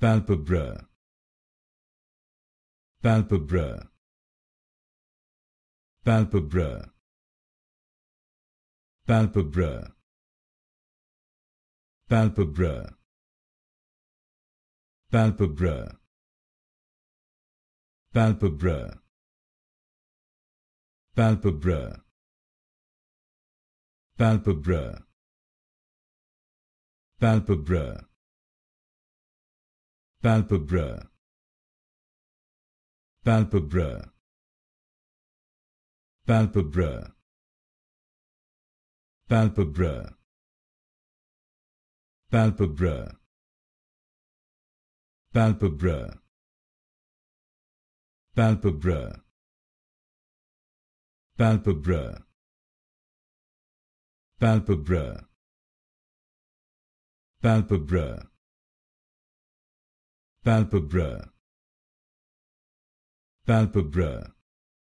palpebra palpebra palpebra palpebra palpebra palpebra palpebra palpebra palpebra palpebra palpebra palpebra palpebra palpebra palpebra palpebra palpebra palpebra palpebra palpebra palpebra palpebra